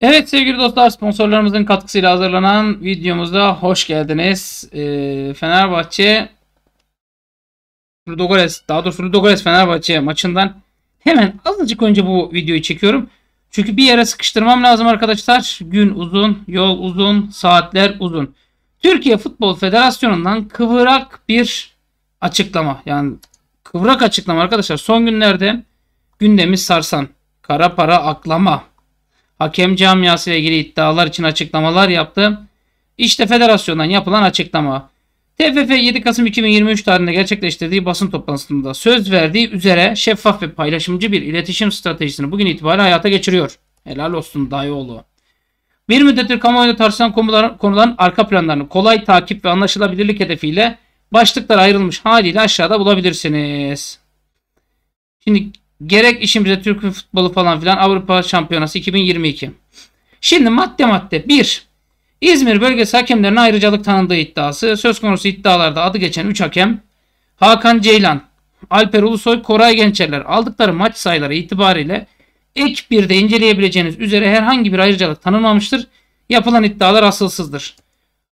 Evet sevgili dostlar sponsorlarımızın katkısıyla hazırlanan videomuza hoş geldiniz. Ee, Fenerbahçe Ludogorets daha doğrusu Ludogorets Fenerbahçe maçından hemen azıcık önce bu videoyu çekiyorum. Çünkü bir yere sıkıştırmam lazım arkadaşlar. Gün uzun, yol uzun, saatler uzun. Türkiye Futbol Federasyonu'ndan kıvrak bir açıklama. Yani kıvrak açıklama arkadaşlar. Son günlerde gündemi sarsan, kara para aklama, hakem camiası ile ilgili iddialar için açıklamalar yaptı. İşte federasyondan yapılan açıklama. TFF 7 Kasım 2023 tarihinde gerçekleştirdiği basın toplantısında söz verdiği üzere şeffaf ve paylaşımcı bir iletişim stratejisini bugün itibariyle hayata geçiriyor. Helal olsun Dayıoğlu. Bir müddettir kamuoyunda tartışılan konuların, konuların arka planlarını kolay takip ve anlaşılabilirlik hedefiyle başlıklar ayrılmış haliyle aşağıda bulabilirsiniz. Şimdi Gerek işimize Türk futbolu falan filan Avrupa Şampiyonası 2022. Şimdi madde madde 1. İzmir bölgesi hakemlerine ayrıcalık tanındığı iddiası. Söz konusu iddialarda adı geçen 3 hakem Hakan Ceylan, Alper Ulusoy, Koray Gençerler aldıkları maç sayıları itibariyle ek 1'de inceleyebileceğiniz üzere herhangi bir ayrıcalık tanınmamıştır. Yapılan iddialar asılsızdır.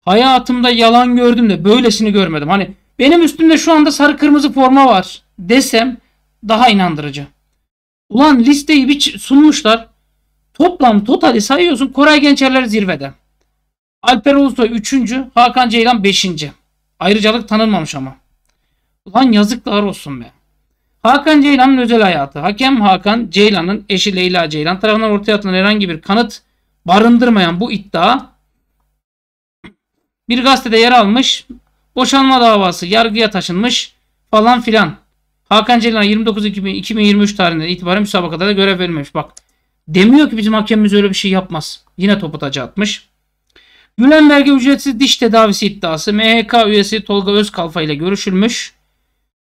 Hayatımda yalan gördüm de böylesini görmedim. Hani benim üstümde şu anda sarı kırmızı forma var desem daha inandırıcı. Ulan listeyi bir sunmuşlar. Toplam totali sayıyorsun. Koray Gençerler zirvede. Alper Ulusoy 3. Hakan Ceylan 5. Ayrıcalık tanınmamış ama. Ulan yazıklar olsun be. Hakan Ceylan'ın özel hayatı. Hakem Hakan Ceylan'ın eşi Leyla Ceylan tarafından ortaya atılan herhangi bir kanıt barındırmayan bu iddia bir gazetede yer almış. Boşanma davası yargıya taşınmış falan filan. Hakan Ceylan 29 2023 tarihinden itibaren müsabakada da görev verilmemiş. Bak demiyor ki bizim hakemimiz öyle bir şey yapmaz. Yine topu ataca atmış. Gülen vergi ücretsiz diş tedavisi iddiası MHK üyesi Tolga Özkalfa ile görüşülmüş.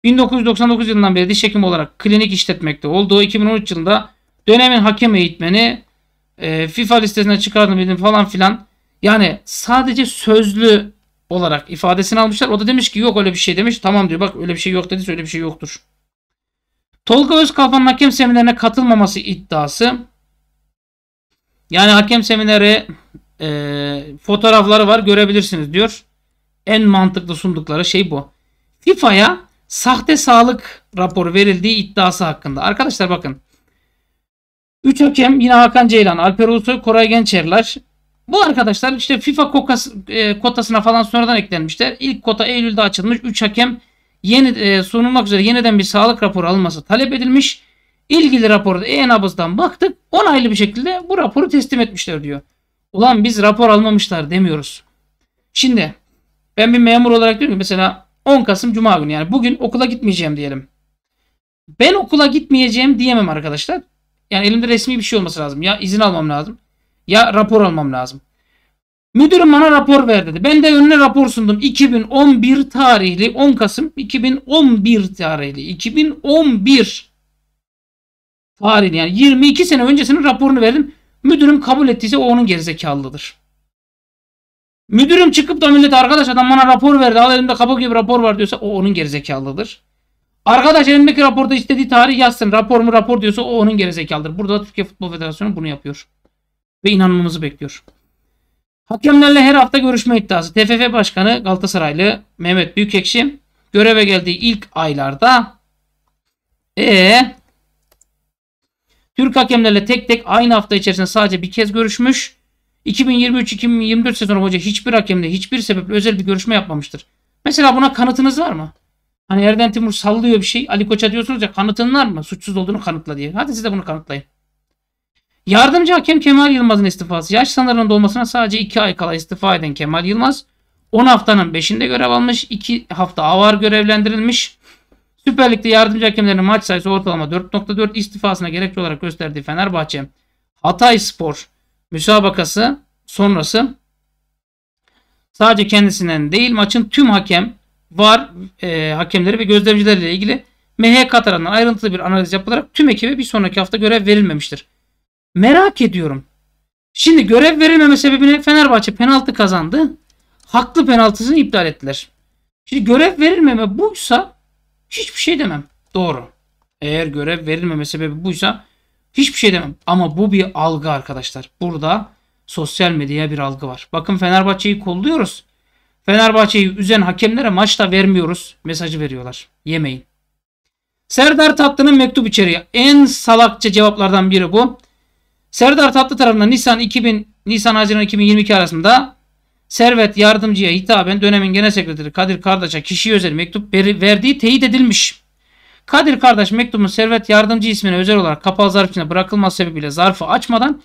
1999 yılından beri diş hekimi olarak klinik işletmekte olduğu 2013 yılında dönemin hakem eğitmeni e, FIFA listesine çıkardım dedim falan filan. Yani sadece sözlü olarak ifadesini almışlar. O da demiş ki yok öyle bir şey demiş. Tamam diyor bak öyle bir şey yok dedi öyle bir şey yoktur. Tolga Özkalfan'ın hakem seminerine katılmaması iddiası. Yani hakem semineri e, fotoğrafları var görebilirsiniz diyor. En mantıklı sundukları şey bu. FIFA'ya sahte sağlık raporu verildiği iddiası hakkında. Arkadaşlar bakın. 3 hakem yine Hakan Ceylan, Alper Ulusoy, Koray Gençerler. Bu arkadaşlar işte FIFA kokası, e, kotasına falan sonradan eklenmişler. İlk kota Eylül'de açılmış. 3 hakem yeni e, sunulmak üzere yeniden bir sağlık raporu alması talep edilmiş. İlgili raporda e-nabızdan baktık. Onaylı bir şekilde bu raporu teslim etmişler diyor. Ulan biz rapor almamışlar demiyoruz. Şimdi ben bir memur olarak diyorum ki mesela 10 Kasım Cuma günü yani bugün okula gitmeyeceğim diyelim. Ben okula gitmeyeceğim diyemem arkadaşlar. Yani elimde resmi bir şey olması lazım. Ya izin almam lazım. Ya rapor almam lazım. Müdürüm bana rapor ver dedi. Ben de önüne rapor sundum. 2011 tarihli 10 Kasım 2011 tarihli 2011 tarihli yani 22 sene öncesinin raporunu verdim. Müdürüm kabul ettiyse o onun gerizekalıdır. Müdürüm çıkıp da millet arkadaş adam bana rapor verdi. Al elimde kabuk gibi rapor var diyorsa o onun gerizekalıdır. Arkadaş elindeki raporda istediği tarih yazsın. Rapor mu rapor diyorsa o onun gerizekalıdır. Burada Türkiye Futbol Federasyonu bunu yapıyor. Ve inanmamızı bekliyor. Hakemlerle her hafta görüşme iddiası. TFF Başkanı Galatasaraylı Mehmet Büyükekşi göreve geldiği ilk aylarda e Türk hakemlerle tek tek aynı hafta içerisinde sadece bir kez görüşmüş. 2023-2024 sezonu boyunca hiçbir hakemle hiçbir sebeple özel bir görüşme yapmamıştır. Mesela buna kanıtınız var mı? Hani Erden Timur sallıyor bir şey. Ali Koç'a diyorsunuz ya kanıtın var mı? Suçsuz olduğunu kanıtla diye. Hadi siz de bunu kanıtlayın. Yardımcı hakem Kemal Yılmaz'ın istifası. Yaş sınırında dolmasına sadece 2 ay kala istifa eden Kemal Yılmaz 10 haftanın 5'inde görev almış. 2 hafta avar görevlendirilmiş. Süper Lig'de yardımcı hakemlerin maç sayısı ortalama 4.4 istifasına gerekçe olarak gösterdiği Fenerbahçe Hatay Spor müsabakası sonrası sadece kendisinden değil maçın tüm hakem var e, hakemleri ve gözlemcilerle ilgili MHK tarafından ayrıntılı bir analiz yapılarak tüm ekibe bir sonraki hafta görev verilmemiştir. Merak ediyorum. Şimdi görev verilmeme sebebine Fenerbahçe penaltı kazandı. Haklı penaltısını iptal ettiler. Şimdi görev verilmeme buysa hiçbir şey demem. Doğru. Eğer görev verilmeme sebebi buysa hiçbir şey demem. Ama bu bir algı arkadaşlar. Burada sosyal medyaya bir algı var. Bakın Fenerbahçe'yi kolluyoruz. Fenerbahçe'yi üzen hakemlere maçta vermiyoruz mesajı veriyorlar. Yemeyin. Serdar Tatlı'nın mektup içeriği. En salakça cevaplardan biri bu. Serdar Tatlı tarafından Nisan 2000 Nisan Haziran 2022 arasında Servet yardımcıya hitaben dönemin genel sekreteri Kadir Kardeş'e kişi özel mektup verdiği teyit edilmiş. Kadir Kardeş mektubun Servet yardımcı ismine özel olarak kapalı zarf içinde bırakılması sebebiyle zarfı açmadan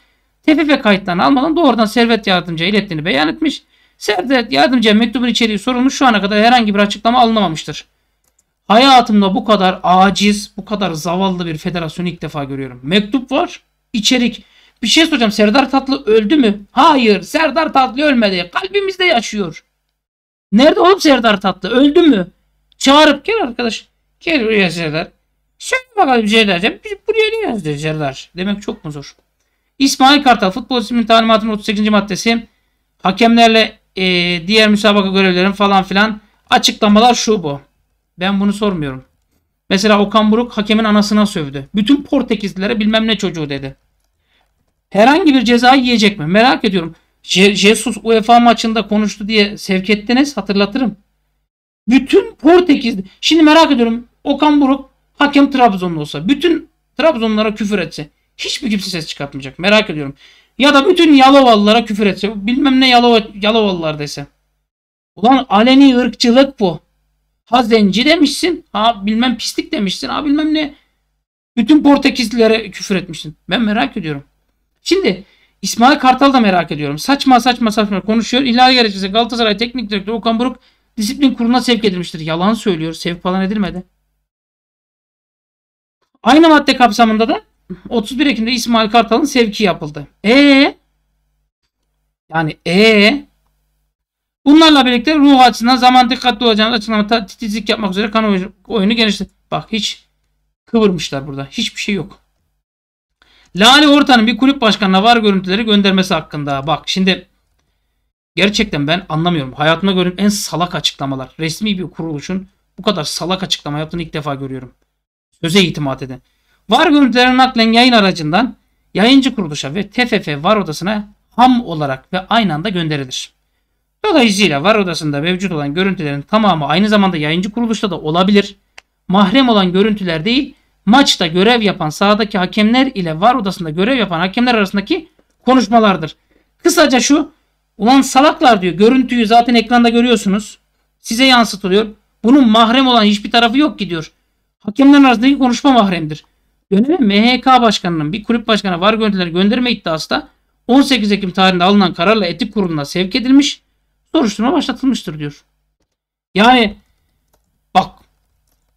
TFF kayıtlarını almadan doğrudan Servet yardımcıya ilettiğini beyan etmiş. Servet yardımcıya mektubun içeriği sorulmuş şu ana kadar herhangi bir açıklama alınamamıştır. Hayatımda bu kadar aciz, bu kadar zavallı bir federasyonu ilk defa görüyorum. Mektup var, içerik bir şey soracağım. Serdar Tatlı öldü mü? Hayır. Serdar Tatlı ölmedi. Kalbimizde yaşıyor. Nerede oğlum Serdar Tatlı? Öldü mü? Çağırıp gel arkadaş. Gel buraya Serdar. Söyle bakalım Serdar'cığım. Biz buraya ne yazdı Serdar? Demek çok mu zor? İsmail Kartal futbol isminin talimatının 38. maddesi. Hakemlerle e, diğer müsabaka görevlerim falan filan. Açıklamalar şu bu. Ben bunu sormuyorum. Mesela Okan Buruk hakemin anasına sövdü. Bütün Portekizlilere bilmem ne çocuğu dedi herhangi bir ceza yiyecek mi? Merak ediyorum. Je Jesus UEFA maçında konuştu diye sevk ettiniz hatırlatırım. Bütün Portekiz şimdi merak ediyorum Okan Buruk hakem Trabzonlu olsa bütün Trabzonlara küfür etse hiçbir kimse ses çıkartmayacak merak ediyorum. Ya da bütün Yalovalılara küfür etse bilmem ne Yalova, Yalovalılar dese. Ulan aleni ırkçılık bu. Ha zenci demişsin ha bilmem pislik demişsin ha bilmem ne. Bütün Portekizlilere küfür etmişsin. Ben merak ediyorum. Şimdi İsmail Kartal da merak ediyorum. Saçma saçma saçma konuşuyor. İlal gerekçesi Galatasaray Teknik Direktörü Okan Buruk disiplin kuruluna sevk edilmiştir. Yalan söylüyor. Sevk falan edilmedi. Aynı madde kapsamında da 31 Ekim'de İsmail Kartal'ın sevki yapıldı. E yani e Bunlarla birlikte ruh açısından zaman dikkatli olacağınız açıklamada titizlik yapmak üzere kan oyunu genişletti. Bak hiç kıvırmışlar burada. Hiçbir şey yok. Lale Orta'nın bir kulüp başkanına var görüntüleri göndermesi hakkında. Bak şimdi gerçekten ben anlamıyorum. Hayatımda gördüğüm en salak açıklamalar. Resmi bir kuruluşun bu kadar salak açıklama yaptığını ilk defa görüyorum. Söze itimat edin. Var görüntülerin naklen yayın aracından yayıncı kuruluşa ve TFF var odasına ham olarak ve aynı anda gönderilir. Dolayısıyla var odasında mevcut olan görüntülerin tamamı aynı zamanda yayıncı kuruluşta da olabilir. Mahrem olan görüntüler değil, maçta görev yapan sahadaki hakemler ile var odasında görev yapan hakemler arasındaki konuşmalardır. Kısaca şu ulan salaklar diyor görüntüyü zaten ekranda görüyorsunuz size yansıtılıyor. Bunun mahrem olan hiçbir tarafı yok gidiyor. Hakemler arasındaki konuşma mahremdir. Dönemi MHK başkanının bir kulüp başkanı var görüntüleri gönderme iddiası da 18 Ekim tarihinde alınan kararla etik kuruluna sevk edilmiş soruşturma başlatılmıştır diyor. Yani bak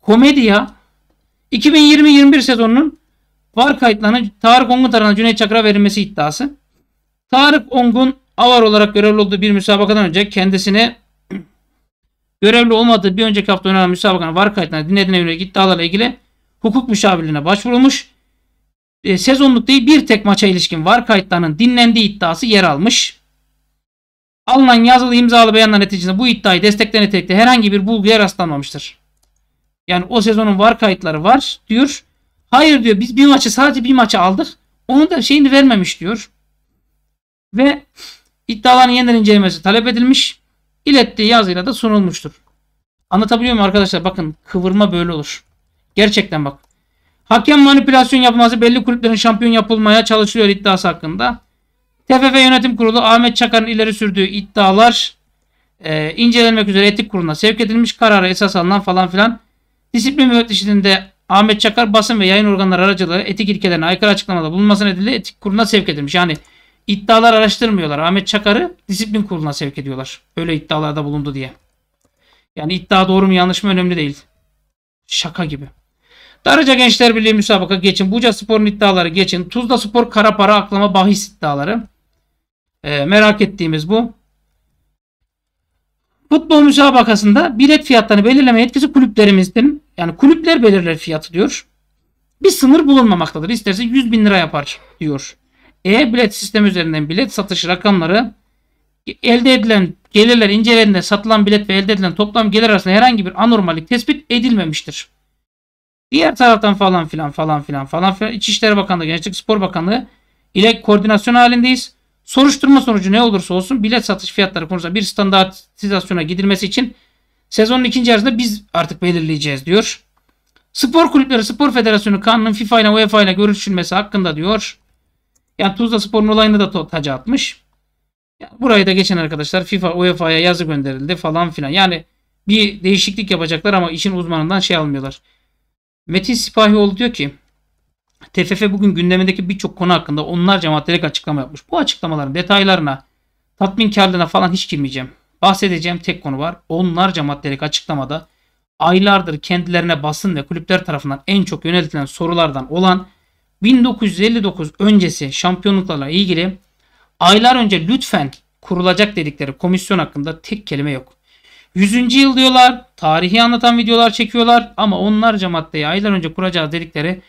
komedi ya 2020-21 sezonunun VAR kayıtlarının Tarık Ongun tarafından Cüneyt Çakır'a verilmesi iddiası. Tarık Ongun avar olarak görevli olduğu bir müsabakadan önce kendisine görevli olmadığı bir önceki hafta oynanan müsabakanın VAR kayıtlarına dinlediğine yönelik iddialarla ilgili hukuk müşavirliğine başvurulmuş. E, sezonluk değil bir tek maça ilişkin VAR kayıtlarının dinlendiği iddiası yer almış. Alınan yazılı imzalı beyanlar neticesinde bu iddiayı destekleyen nitelikte herhangi bir bulguya rastlanmamıştır. Yani o sezonun var kayıtları var diyor. Hayır diyor biz bir maçı sadece bir maçı aldık. Onun da şeyini vermemiş diyor. Ve iddiaların yeniden incelemesi talep edilmiş. İlettiği yazıyla da sunulmuştur. Anlatabiliyor muyum arkadaşlar? Bakın kıvırma böyle olur. Gerçekten bak. Hakem manipülasyon yapması belli kulüplerin şampiyon yapılmaya çalışılıyor iddiası hakkında. TFF Yönetim Kurulu Ahmet Çakar'ın ileri sürdüğü iddialar e, incelenmek üzere etik kuruluna sevk edilmiş kararı esas alınan falan filan. Disiplin müfettişliğinde Ahmet Çakar basın ve yayın organları aracılığıyla etik ilkelerine aykırı açıklamada bulunması nedeniyle etik kuruluna sevk edilmiş. Yani iddialar araştırmıyorlar. Ahmet Çakar'ı disiplin kuruluna sevk ediyorlar. Öyle iddialarda bulundu diye. Yani iddia doğru mu yanlış mı önemli değil. Şaka gibi. Darıca Gençler Birliği müsabaka geçin. Buca Spor'un iddiaları geçin. Tuzla Spor kara para aklama bahis iddiaları. E, merak ettiğimiz bu. Futbol müsabakasında bilet fiyatlarını belirleme yetkisi kulüplerimizin yani kulüpler belirler fiyatı diyor. Bir sınır bulunmamaktadır. İsterse 100 bin lira yapar diyor. E-bilet sistemi üzerinden bilet satış rakamları elde edilen gelirler incelendiğinde satılan bilet ve elde edilen toplam gelir arasında herhangi bir anormallik tespit edilmemiştir. Diğer taraftan falan filan falan filan falan filan İçişleri Bakanlığı, Gençlik Spor Bakanlığı ile koordinasyon halindeyiz. Soruşturma sonucu ne olursa olsun bilet satış fiyatları konusunda bir standartizasyona gidilmesi için sezonun ikinci yarısında biz artık belirleyeceğiz diyor. Spor kulüpleri, spor federasyonu kanunun FIFA ile UEFA ile görüşülmesi hakkında diyor. Yani Tuzla Spor'un olayını da taca atmış. Yani burayı da geçen arkadaşlar FIFA UEFA'ya yazı gönderildi falan filan. Yani bir değişiklik yapacaklar ama işin uzmanından şey almıyorlar. Metin Sipahioğlu diyor ki TFF bugün gündemindeki birçok konu hakkında onlarca maddelik açıklama yapmış. Bu açıklamaların detaylarına, tatminkarlığına falan hiç girmeyeceğim. Bahsedeceğim tek konu var. Onlarca maddelik açıklamada aylardır kendilerine basın ve kulüpler tarafından en çok yöneltilen sorulardan olan 1959 öncesi şampiyonluklarla ilgili aylar önce lütfen kurulacak dedikleri komisyon hakkında tek kelime yok. 100. yıl diyorlar, tarihi anlatan videolar çekiyorlar ama onlarca maddeyi aylar önce kuracağız dedikleri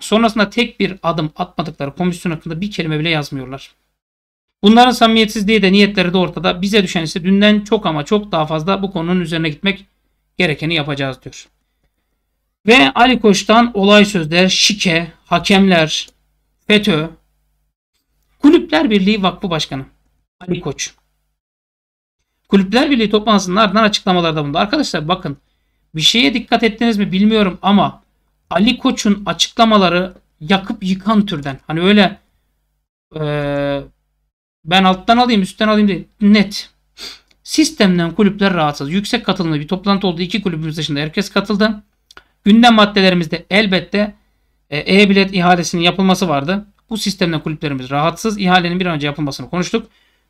Sonrasında tek bir adım atmadıkları komisyon hakkında bir kelime bile yazmıyorlar. Bunların samimiyetsizliği de niyetleri de ortada. Bize düşen ise dünden çok ama çok daha fazla bu konunun üzerine gitmek gerekeni yapacağız diyor. Ve Ali Koç'tan olay sözler, şike, hakemler, FETÖ, Kulüpler Birliği Vakfı Başkanı Ali Koç. Kulüpler Birliği toplantısının ardından açıklamalarda bunda Arkadaşlar bakın bir şeye dikkat ettiniz mi bilmiyorum ama Ali Koç'un açıklamaları yakıp yıkan türden. Hani öyle ee, ben alttan alayım üstten alayım değil. Net. Sistemden kulüpler rahatsız. Yüksek katılımlı bir toplantı oldu. İki kulübümüz dışında herkes katıldı. Gündem maddelerimizde elbette e, e-bilet ihalesinin yapılması vardı. Bu sistemden kulüplerimiz rahatsız. İhalenin bir an önce yapılmasını konuştuk.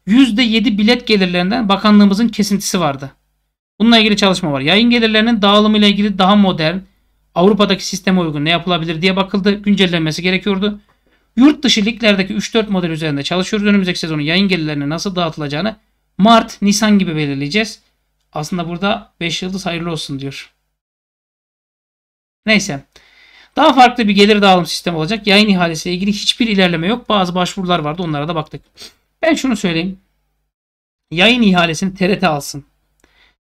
%7 bilet gelirlerinden bakanlığımızın kesintisi vardı. Bununla ilgili çalışma var. Yayın gelirlerinin dağılımı ile ilgili daha modern, Avrupa'daki sisteme uygun ne yapılabilir diye bakıldı. Güncellenmesi gerekiyordu. Yurt dışı liglerdeki 3-4 model üzerinde çalışıyoruz. Önümüzdeki sezonun yayın gelirlerine nasıl dağıtılacağını Mart, Nisan gibi belirleyeceğiz. Aslında burada 5 yıldız hayırlı olsun diyor. Neyse. Daha farklı bir gelir dağılım sistemi olacak. Yayın ihalesiyle ilgili hiçbir ilerleme yok. Bazı başvurular vardı. Onlara da baktık. Ben şunu söyleyeyim. Yayın ihalesini TRT alsın.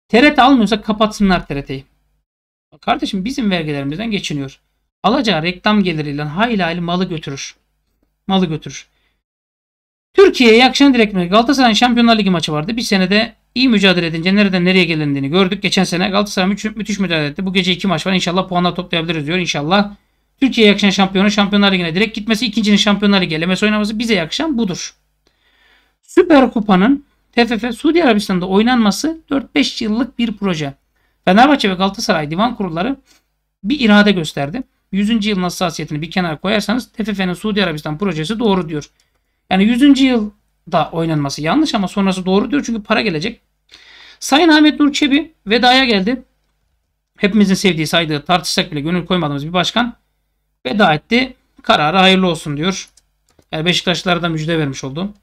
TRT almıyorsa kapatsınlar TRT'yi. Kardeşim bizim vergilerimizden geçiniyor. Alacağı reklam geliriyle hayli hayli malı götürür. Malı götürür. Türkiye'ye akşam direkt mi? Galatasaray Şampiyonlar Ligi maçı vardı. Bir senede iyi mücadele edince nereden nereye gelindiğini gördük. Geçen sene Galatasaray müthiş, müthiş mücadele etti. Bu gece iki maç var. İnşallah puanla toplayabiliriz diyor. İnşallah Türkiye'ye yakışan şampiyonu Şampiyonlar Ligi'ne direkt gitmesi, ikincinin Şampiyonlar Ligi elemesi oynaması bize yakışan budur. Süper Kupa'nın TFF Suudi Arabistan'da oynanması 4-5 yıllık bir proje. Fenerbahçe ve Galatasaray divan kurulları bir irade gösterdi. 100. yılın hassasiyetini bir kenara koyarsanız TFF'nin Suudi Arabistan projesi doğru diyor. Yani 100. yılda oynanması yanlış ama sonrası doğru diyor çünkü para gelecek. Sayın Ahmet Nur Çebi vedaya geldi. Hepimizin sevdiği, saydığı, tartışsak bile gönül koymadığımız bir başkan veda etti. Kararı hayırlı olsun diyor. Yani Beşiktaşlılara da müjde vermiş oldu.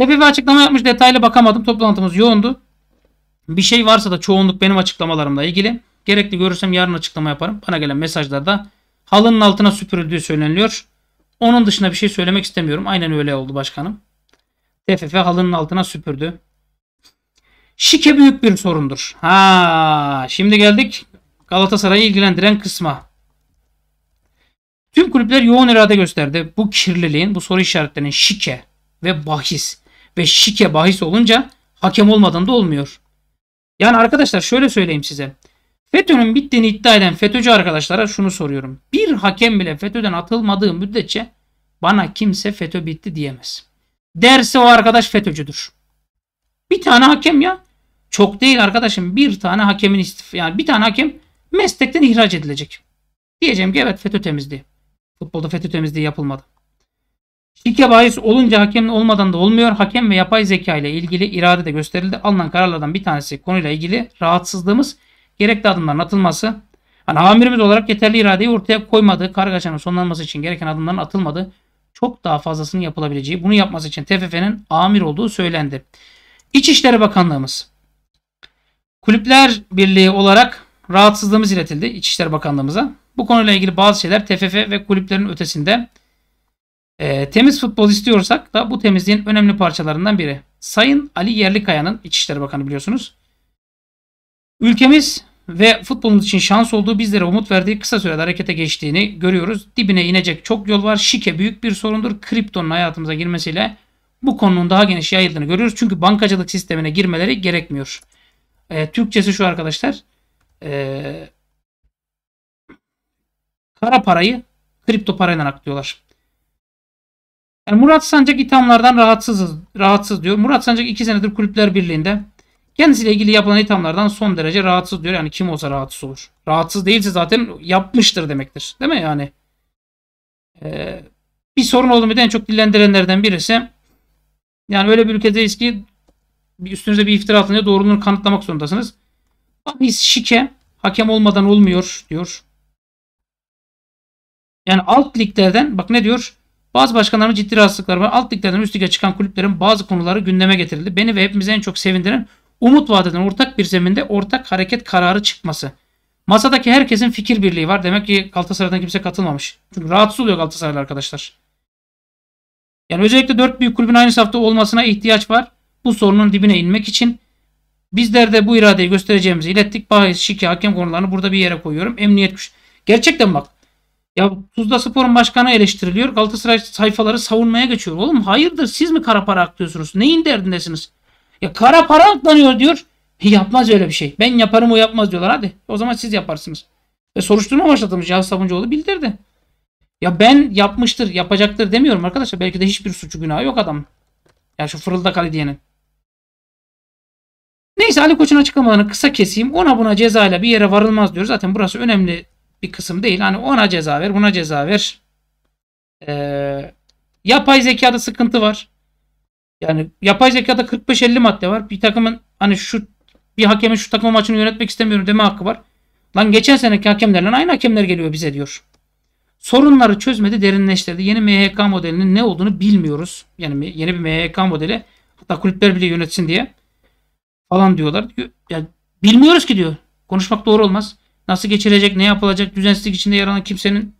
TFF açıklama yapmış detaylı bakamadım. Toplantımız yoğundu. Bir şey varsa da çoğunluk benim açıklamalarımla ilgili. Gerekli görürsem yarın açıklama yaparım. Bana gelen mesajlarda halının altına süpürüldüğü söyleniliyor. Onun dışında bir şey söylemek istemiyorum. Aynen öyle oldu başkanım. TFF halının altına süpürdü. Şike büyük bir sorundur. Ha, şimdi geldik Galatasaray'ı ilgilendiren kısma. Tüm kulüpler yoğun irade gösterdi. Bu kirliliğin, bu soru işaretlerinin şike ve bahis ve şike bahis olunca hakem olmadan da olmuyor. Yani arkadaşlar şöyle söyleyeyim size. FETÖ'nün bittiğini iddia eden FETÖ'cü arkadaşlara şunu soruyorum. Bir hakem bile FETÖ'den atılmadığı müddetçe bana kimse FETÖ bitti diyemez. Derse o arkadaş FETÖ'cüdür. Bir tane hakem ya. Çok değil arkadaşım. Bir tane hakemin istif yani bir tane hakem meslekten ihraç edilecek. Diyeceğim ki evet FETÖ temizliği. Futbolda FETÖ temizliği yapılmadı. Şike bahis olunca hakemin olmadan da olmuyor. Hakem ve yapay zeka ile ilgili irade de gösterildi. Alınan kararlardan bir tanesi konuyla ilgili rahatsızlığımız gerekli adımların atılması. Yani amirimiz olarak yeterli iradeyi ortaya koymadı. Kargaşanın sonlanması için gereken adımların atılmadı. Çok daha fazlasının yapılabileceği. Bunu yapması için TFF'nin amir olduğu söylendi. İçişleri Bakanlığımız. Kulüpler Birliği olarak rahatsızlığımız iletildi İçişleri Bakanlığımıza. Bu konuyla ilgili bazı şeyler TFF ve kulüplerin ötesinde e, temiz futbol istiyorsak da bu temizliğin önemli parçalarından biri. Sayın Ali Yerlikaya'nın İçişleri Bakanı biliyorsunuz. Ülkemiz ve futbolumuz için şans olduğu bizlere umut verdiği kısa sürede harekete geçtiğini görüyoruz. Dibine inecek çok yol var. Şike büyük bir sorundur. Kriptonun hayatımıza girmesiyle bu konunun daha geniş yayıldığını görüyoruz. Çünkü bankacılık sistemine girmeleri gerekmiyor. E, Türkçesi şu arkadaşlar. E, kara parayı kripto parayla aktıyorlar. Yani e, Murat Sancak ithamlardan rahatsızız, rahatsız diyor. Murat Sancak 2 senedir Kulüpler Birliği'nde. Kendisiyle ilgili yapılan ithamlardan son derece rahatsız diyor. Yani kim olsa rahatsız olur. Rahatsız değilse zaten yapmıştır demektir. Değil mi yani? Ee, bir sorun oldu mu en çok dillendirenlerden birisi. Yani öyle bir ülkedeyiz ki üstünüze bir iftira atınca doğruluğunu kanıtlamak zorundasınız. Bahis şike hakem olmadan olmuyor diyor. Yani alt liglerden bak ne diyor? Bazı başkanların ciddi rahatsızlıkları var. Alt liglerden üst lige çıkan kulüplerin bazı konuları gündeme getirildi. Beni ve hepimizi en çok sevindiren umut vaat ortak bir zeminde ortak hareket kararı çıkması. Masadaki herkesin fikir birliği var. Demek ki Galatasaray'dan kimse katılmamış. Çünkü rahatsız oluyor Galatasaraylı arkadaşlar. Yani özellikle dört büyük kulübün aynı safta olmasına ihtiyaç var. Bu sorunun dibine inmek için bizler de bu iradeyi göstereceğimizi ilettik. Bahis, şike, hakem konularını burada bir yere koyuyorum. Emniyet güç. Gerçekten bak ya Tuzla Spor'un başkanı eleştiriliyor. Galatasaray sayfaları savunmaya geçiyor. Oğlum hayırdır siz mi kara para aklıyorsunuz? Neyin derdindesiniz? Ya kara para aklanıyor diyor. E, yapmaz öyle bir şey. Ben yaparım o yapmaz diyorlar. Hadi o zaman siz yaparsınız. Ve soruşturma başlatılmış. Yavuz Sabuncuoğlu bildirdi. Ya ben yapmıştır, yapacaktır demiyorum arkadaşlar. Belki de hiçbir suçu günahı yok adam. Ya şu fırıldak Ali diyenin. Neyse Ali Koç'un açıklamalarını kısa keseyim. Ona buna cezayla bir yere varılmaz diyor. Zaten burası önemli bir kısım değil. Hani ona ceza ver, buna ceza ver. Ee, yapay zekada sıkıntı var. Yani yapay zekada 45-50 madde var. Bir takımın hani şu bir hakemin şu takım maçını yönetmek istemiyorum deme hakkı var. Lan geçen seneki hakemlerle aynı hakemler geliyor bize diyor. Sorunları çözmedi, derinleştirdi. Yeni MHK modelinin ne olduğunu bilmiyoruz. Yani yeni bir MHK modeli hatta kulüpler bile yönetsin diye falan diyorlar. Yani bilmiyoruz ki diyor. Konuşmak doğru olmaz nasıl geçirecek, ne yapılacak, düzensizlik içinde yer alan kimsenin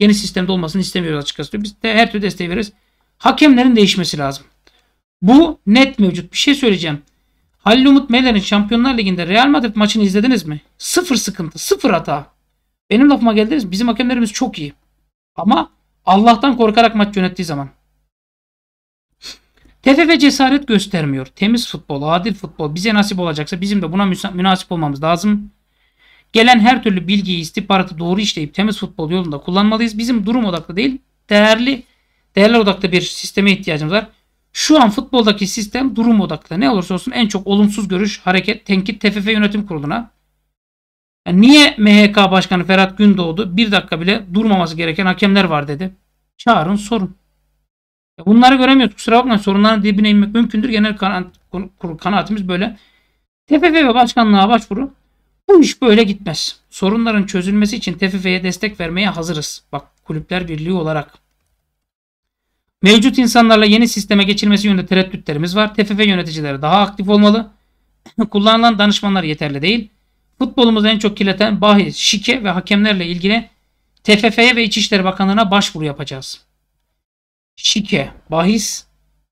yeni sistemde olmasını istemiyoruz açıkçası. Diyor. Biz de her türlü desteği veririz. Hakemlerin değişmesi lazım. Bu net mevcut. Bir şey söyleyeceğim. Halil Umut Meler'in Şampiyonlar Ligi'nde Real Madrid maçını izlediniz mi? Sıfır sıkıntı, sıfır hata. Benim lafıma geldiniz. Bizim hakemlerimiz çok iyi. Ama Allah'tan korkarak maç yönettiği zaman. TFF cesaret göstermiyor. Temiz futbol, adil futbol bize nasip olacaksa bizim de buna münasip olmamız lazım. Gelen her türlü bilgiyi, istihbaratı doğru işleyip temiz futbol yolunda kullanmalıyız. Bizim durum odaklı değil, değerli değerler odaklı bir sisteme ihtiyacımız var. Şu an futboldaki sistem durum odaklı. Ne olursa olsun en çok olumsuz görüş, hareket, tenkit TFF yönetim kuruluna. Yani niye MHK Başkanı Ferhat Gündoğdu bir dakika bile durmaması gereken hakemler var dedi. Çağırın sorun. Bunları göremiyoruz. Kusura bakmayın sorunların dibine inmek mümkündür. Genel kanaatimiz böyle. TFF ve başkanlığa başvuru bu iş böyle gitmez. Sorunların çözülmesi için TFF'ye destek vermeye hazırız. Bak kulüpler birliği olarak. Mevcut insanlarla yeni sisteme geçilmesi yönünde tereddütlerimiz var. TFF yöneticileri daha aktif olmalı. Kullanılan danışmanlar yeterli değil. Futbolumuzu en çok kirleten bahis, şike ve hakemlerle ilgili TFF'ye ve İçişleri Bakanlığı'na başvuru yapacağız. Şike, bahis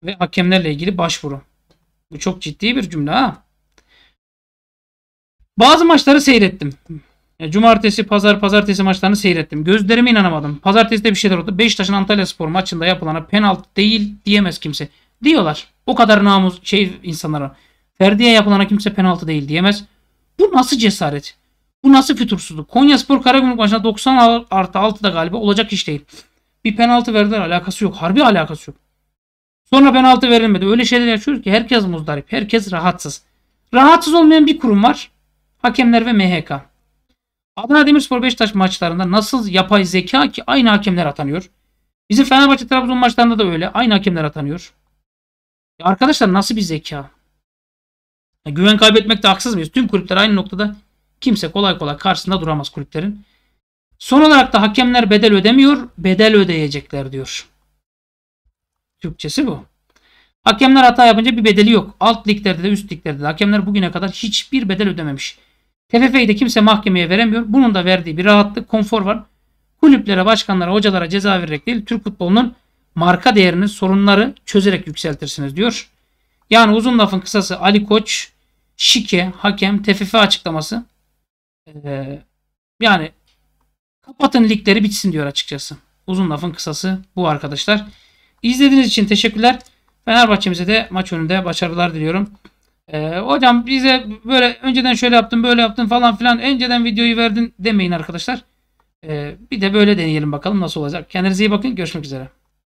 ve hakemlerle ilgili başvuru. Bu çok ciddi bir cümle ha. Bazı maçları seyrettim. Cumartesi, pazar, pazartesi maçlarını seyrettim. Gözlerime inanamadım. Pazartesi de bir şeyler oldu. Beşiktaş'ın Antalya Spor maçında yapılana penaltı değil diyemez kimse. Diyorlar. O kadar namus şey insanlara. Ferdi'ye yapılana kimse penaltı değil diyemez. Bu nasıl cesaret? Bu nasıl fütursuzluk? Konya Spor Karagümrük maçında 90 artı 6'da galiba olacak iş değil. Bir penaltı verdiler alakası yok. Harbi alakası yok. Sonra penaltı verilmedi. Öyle şeyler yaşıyoruz ki herkes muzdarip. Herkes rahatsız. Rahatsız olmayan bir kurum var. Hakemler ve MHK. Adana Demirspor Beşiktaş maçlarında nasıl yapay zeka ki aynı hakemler atanıyor. Bizim Fenerbahçe Trabzon maçlarında da öyle. Aynı hakemler atanıyor. Ya arkadaşlar nasıl bir zeka? Ya güven kaybetmekte haksız mıyız? Tüm kulüpler aynı noktada. Kimse kolay kolay karşısında duramaz kulüplerin. Son olarak da hakemler bedel ödemiyor, bedel ödeyecekler diyor. Türkçesi bu. Hakemler hata yapınca bir bedeli yok. Alt liglerde de üst liglerde de hakemler bugüne kadar hiçbir bedel ödememiş. TFF'yi de kimse mahkemeye veremiyor. Bunun da verdiği bir rahatlık, konfor var. Kulüplere, başkanlara, hocalara ceza vererek değil, Türk futbolunun marka değerini, sorunları çözerek yükseltirsiniz diyor. Yani uzun lafın kısası Ali Koç, şike, hakem, TFF açıklaması. Ee, yani kapatın ligleri bitsin diyor açıkçası. Uzun lafın kısası bu arkadaşlar. İzlediğiniz için teşekkürler. Fenerbahçe'mize de maç önünde başarılar diliyorum. Ee, hocam bize böyle önceden şöyle yaptın böyle yaptın falan filan önceden videoyu verdin demeyin arkadaşlar. Ee, bir de böyle deneyelim bakalım nasıl olacak. Kendinize iyi bakın. Görüşmek üzere.